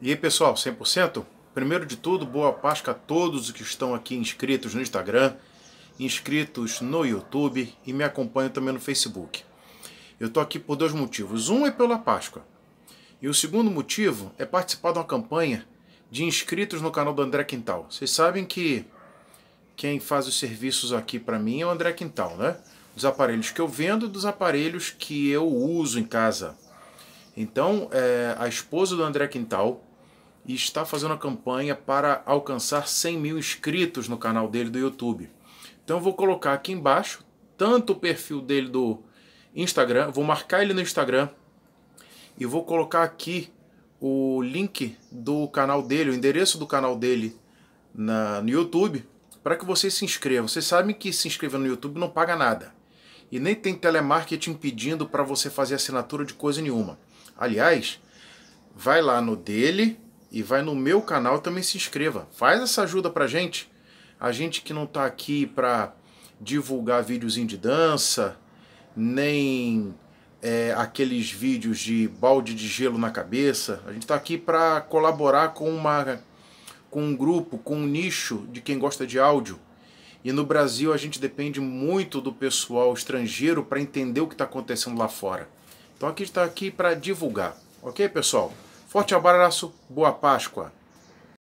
E aí pessoal, 100%? Primeiro de tudo, boa Páscoa a todos que estão aqui inscritos no Instagram, inscritos no YouTube e me acompanham também no Facebook. Eu estou aqui por dois motivos. Um é pela Páscoa. E o segundo motivo é participar de uma campanha de inscritos no canal do André Quintal. Vocês sabem que quem faz os serviços aqui para mim é o André Quintal, né? Dos aparelhos que eu vendo, dos aparelhos que eu uso em casa. Então, é, a esposa do André Quintal e está fazendo a campanha para alcançar 100 mil inscritos no canal dele do YouTube. Então eu vou colocar aqui embaixo tanto o perfil dele do Instagram, vou marcar ele no Instagram e vou colocar aqui o link do canal dele, o endereço do canal dele na, no YouTube, para que você se inscreva. Vocês sabem que se inscrever no YouTube não paga nada. E nem tem telemarketing pedindo para você fazer assinatura de coisa nenhuma. Aliás, vai lá no dele, e vai no meu canal também se inscreva. Faz essa ajuda pra gente. A gente que não tá aqui pra divulgar videozinho de dança, nem é, aqueles vídeos de balde de gelo na cabeça. A gente está aqui para colaborar com, uma, com um grupo, com um nicho de quem gosta de áudio. E no Brasil a gente depende muito do pessoal estrangeiro para entender o que está acontecendo lá fora. Então aqui está aqui para divulgar, ok pessoal? Forte abraço, boa Páscoa.